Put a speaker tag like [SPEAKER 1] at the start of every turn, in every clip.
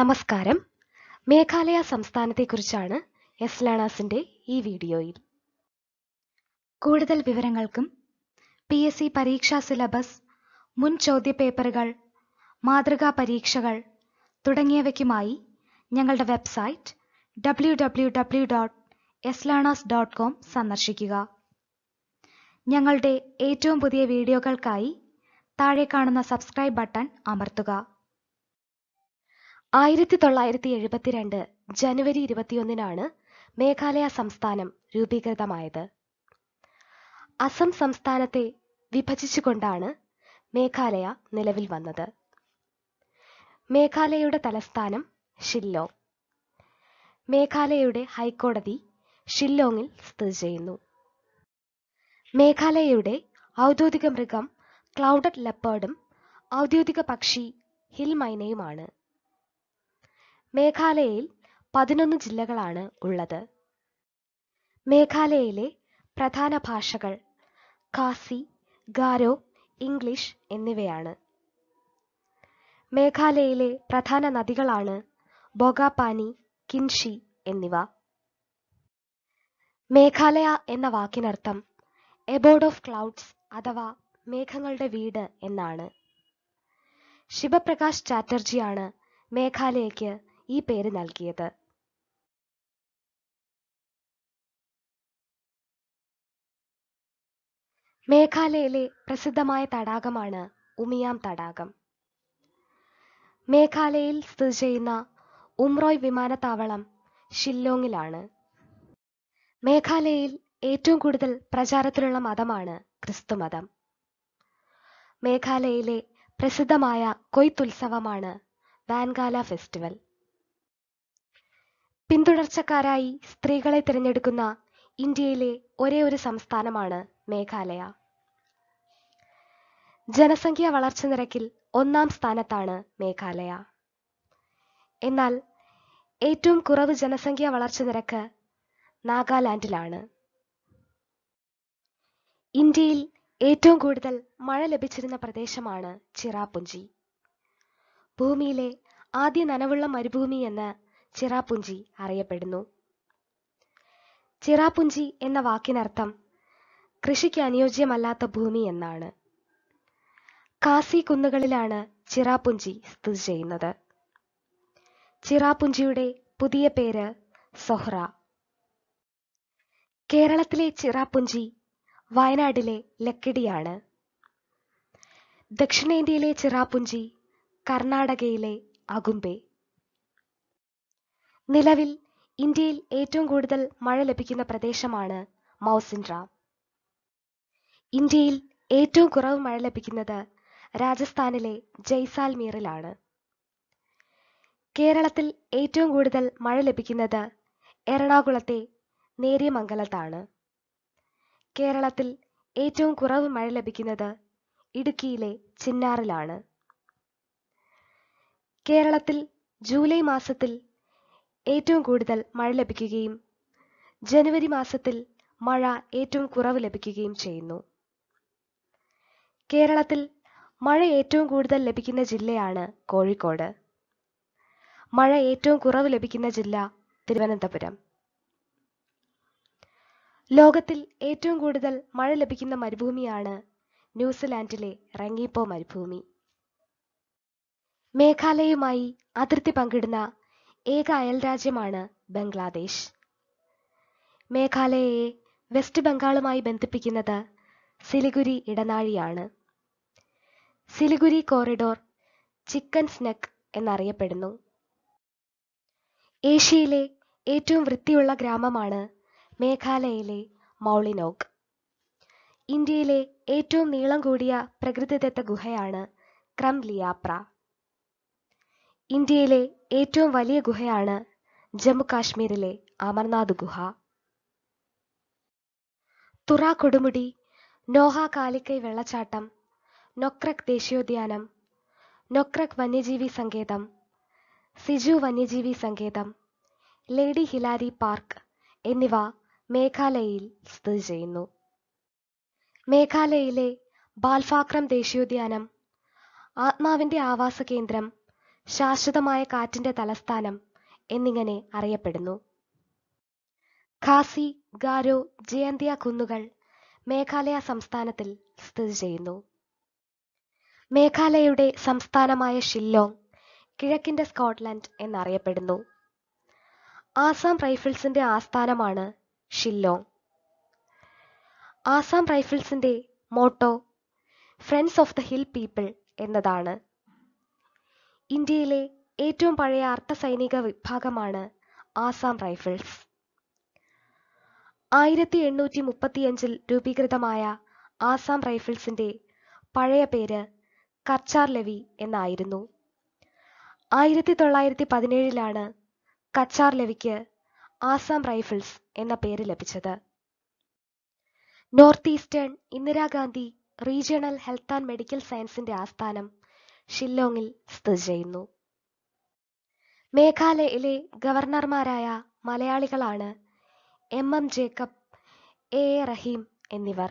[SPEAKER 1] നമസ്കാരം മേഘാലയ സംസ്ഥാനത്തെക്കുറിച്ചാണ് എസ് ലേണാസിൻ്റെ ഈ വീഡിയോയിൽ കൂടുതൽ വിവരങ്ങൾക്കും പി എസ് സി പരീക്ഷാ സിലബസ് മുൻ ചോദ്യപേപ്പറുകൾ മാതൃകാ പരീക്ഷകൾ തുടങ്ങിയവയ്ക്കുമായി ഞങ്ങളുടെ website W W W dot S learners dot com സന്ദർശിക്കുക ഞങ്ങളുടെ ഏറ്റവും പുതിയ വീഡിയോകൾക്കായി താഴെ കാണുന്ന സബ്സ്ക്രൈബ് ബട്ടൺ അമർത്തുക ആയിരത്തി തൊള്ളായിരത്തി എഴുപത്തിരണ്ട് ജനുവരി ഇരുപത്തിയൊന്നിനാണ് മേഘാലയ സംസ്ഥാനം രൂപീകൃതമായത് അസം സംസ്ഥാനത്തെ വിഭജിച്ചുകൊണ്ടാണ് മേഘാലയ നിലവിൽ വന്നത് മേഘാലയയുടെ തലസ്ഥാനം ഷില്ലോങ് മേഘാലയയുടെ ഹൈക്കോടതി ഷില്ലോങ്ങിൽ സ്ഥിതി ചെയ്യുന്നു മേഘാലയയുടെ ഔദ്യോഗിക മൃഗം ക്ലൗഡഡ് ലെപ്പേർഡും ഔദ്യോഗിക പക്ഷി ഹിൽ മൈനയുമാണ് മേഘാലയയിൽ പതിനൊന്ന് ജില്ലകളാണ് ഉള്ളത് മേഘാലയയിലെ പ്രധാന ഭാഷകൾ കാസി ഗാരോ ഇംഗ്ലീഷ് എന്നിവയാണ് മേഘാലയയിലെ പ്രധാന നദികളാണ് ബൊഗാപാനി കിൻഷി എന്നിവ മേഘാലയ എന്ന വാക്കിനർത്ഥം എബോർഡ് ഓഫ് ക്ലൗഡ്സ് അഥവാ മേഘങ്ങളുടെ വീട് എന്നാണ് ശിവപ്രകാശ് ചാറ്റർജിയാണ് മേഘാലയയ്ക്ക് ഈ പേര് നൽകിയത് മേഘാലയയിലെ പ്രസിദ്ധമായ തടാകമാണ് ഉമിയാം തടാകം മേഘാലയയിൽ സ്ഥിതി ചെയ്യുന്ന ഉംറോയ് വിമാനത്താവളം ഷില്ലോങ്ങിലാണ് മേഘാലയയിൽ ഏറ്റവും കൂടുതൽ പ്രചാരത്തിലുള്ള മതമാണ് ക്രിസ്തുമതം മേഘാലയയിലെ പ്രസിദ്ധമായ കൊയ്ത്തുത്സവമാണ് വാൻകാല ഫെസ്റ്റിവൽ പിന്തുടർച്ചക്കാരായി സ്ത്രീകളെ തിരഞ്ഞെടുക്കുന്ന ഇന്ത്യയിലെ ഒരേ ഒരു സംസ്ഥാനമാണ് മേഘാലയ ജനസംഖ്യ വളർച്ച നിരക്കിൽ ഒന്നാം സ്ഥാനത്താണ് മേഘാലയ എന്നാൽ ഏറ്റവും കുറവ് ജനസംഖ്യ വളർച്ച നിരക്ക് നാഗാലാൻഡിലാണ് ഇന്ത്യയിൽ ഏറ്റവും കൂടുതൽ മഴ ലഭിച്ചിരുന്ന പ്രദേശമാണ് ചിറാപുഞ്ചി ഭൂമിയിലെ ആദ്യ നനവുള്ള മരുഭൂമി എന്ന് ചിറാപുഞ്ചി അറിയപ്പെടുന്നു ചിറാപുഞ്ചി എന്ന വാക്കിനർത്ഥം കൃഷിക്ക് അനുയോജ്യമല്ലാത്ത ഭൂമി എന്നാണ് കാസി കുന്നുകളിലാണ് ചിറാപുഞ്ചി സ്ഥിതി ചെയ്യുന്നത് ചിറാപുഞ്ചിയുടെ പുതിയ പേര് സൊഹ്റ കേരളത്തിലെ ചിറാപുഞ്ചി വയനാടിലെ ലക്കിടിയാണ് ദക്ഷിണേന്ത്യയിലെ ചിറാപുഞ്ചി കർണാടകയിലെ അകുംബെ നിലവിൽ ഇന്ത്യയിൽ ഏറ്റവും കൂടുതൽ മഴ ലഭിക്കുന്ന പ്രദേശമാണ് മൗസിൻഡ്ര ഇന്ത്യയിൽ ഏറ്റവും കുറവ് മഴ ലഭിക്കുന്നത് രാജസ്ഥാനിലെ ജയ്സാൽമീറിലാണ് കേരളത്തിൽ ഏറ്റവും കൂടുതൽ മഴ ലഭിക്കുന്നത് എറണാകുളത്തെ നേര്യമംഗലത്താണ് കേരളത്തിൽ ഏറ്റവും കുറവ് മഴ ലഭിക്കുന്നത് ഇടുക്കിയിലെ ചിന്നാറിലാണ് കേരളത്തിൽ ജൂലൈ മാസത്തിൽ ഏറ്റവും കൂടുതൽ മഴ ലഭിക്കുകയും ജനുവരി മാസത്തിൽ മഴ ഏറ്റവും കുറവ് ലഭിക്കുകയും ചെയ്യുന്നു കേരളത്തിൽ മഴ ഏറ്റവും കൂടുതൽ ലഭിക്കുന്ന ജില്ലയാണ് കോഴിക്കോട് മഴ ഏറ്റവും കുറവ് ലഭിക്കുന്ന ജില്ല തിരുവനന്തപുരം ലോകത്തിൽ ഏറ്റവും കൂടുതൽ മഴ ലഭിക്കുന്ന മരുഭൂമിയാണ് ന്യൂസിലാൻഡിലെ റങ്ങീപ്പോ മരുഭൂമി മേഘാലയയുമായി അതിർത്തി പങ്കിടുന്ന ഏക അയൽരാജ്യമാണ് ബംഗ്ലാദേശ് മേഘാലയയെ വെസ്റ്റ് ബംഗാളുമായി ബന്ധിപ്പിക്കുന്നത് സിലിഗുരി ഇടനാഴിയാണ് സിലിഗുരി കോറിഡോർ ചിക്കൻ സ്നെക്ക് എന്നറിയപ്പെടുന്നു ഏഷ്യയിലെ ഏറ്റവും വൃത്തിയുള്ള ഗ്രാമമാണ് മേഘാലയയിലെ മൗളിനോക്ക് ഇന്ത്യയിലെ ഏറ്റവും നീളം കൂടിയ പ്രകൃതിദത്ത ഗുഹയാണ് ക്രംലിയാപ്ര ലിയാപ്ര ഇന്ത്യയിലെ ഏറ്റവും വലിയ ഗുഹയാണ് ജമ്മു കാശ്മീരിലെ അമർനാഥ് ഗുഹ തുറ കൊടുമുടി നോഹ കാലിക്കൈ വെള്ളച്ചാട്ടം നൊക്രക് ദേശീയോദ്യാനം നൊക്രക് വന്യജീവി സങ്കേതം സിജു വന്യജീവി സങ്കേതം ലേഡി ഹിലാരി പാർക്ക് എന്നിവ മേഘാലയയിൽ സ്ഥിതി ചെയ്യുന്നു മേഘാലയയിലെ ബാൽഫാക്രം ദേശീയോദ്യാനം ആത്മാവിന്റെ ആവാസ കേന്ദ്രം ശാശ്വതമായ കാറ്റിന്റെ തലസ്ഥാനം എന്നിങ്ങനെ അറിയപ്പെടുന്നു ഖാസി ഗാരോ ജയന്തിയ കുന്നുകൾ മേഘാലയ സംസ്ഥാനത്തിൽ സ്ഥിതി ചെയ്യുന്നു മേഘാലയയുടെ സംസ്ഥാനമായ ഷില്ലോങ് കിഴക്കിന്റെ സ്കോട്ട്ലൻഡ് എന്നറിയപ്പെടുന്നു ആസാം റൈഫിൾസിന്റെ ആസ്ഥാനമാണ് ഷില്ലോങ് ആസാം റൈഫിൾസിന്റെ motto friends of the hill people എന്നതാണ് ഇന്ത്യയിലെ ഏറ്റവും പഴയ അർദ്ധസൈനിക വിഭാഗമാണ് ആസാം റൈഫിൾസ് ആയിരത്തി എണ്ണൂറ്റി മുപ്പത്തിയഞ്ചിൽ രൂപീകൃതമായ ആസാം റൈഫിൾസിന്റെ പഴയ പേര് കർച്ചാർ ലെവി എന്നായിരുന്നു ആയിരത്തി തൊള്ളായിരത്തി പതിനേഴിലാണ് കച്ചാർ ലെവിക്ക് ആസാം റൈഫിൾസ് എന്ന പേര് ലഭിച്ചത് north eastern Indira Gandhi regional health and medical സയൻസിന്റെ ആസ്ഥാനം ഷില്ലോങ്ങിൽ സ്ഥിതി ചെയ്യുന്നു മേഘാലയയിലെ ഗവർണർമാരായ മലയാളികളാണ് M M Jacob A A റഹീം എന്നിവർ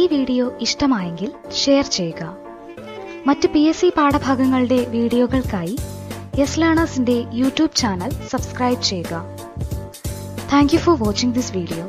[SPEAKER 1] ഈ വീഡിയോ ഇഷ്ടമായെങ്കിൽ ഷെയർ ചെയ്യുക മറ്റ് പി എസ് സി പാഠഭാഗങ്ങളുടെ വീഡിയോകൾക്കായി യെസ് ലേണേഴ്സിന്റെ യൂട്യൂബ് ചാനൽ സബ്സ്ക്രൈബ് ചെയ്യുക thank you for watching this video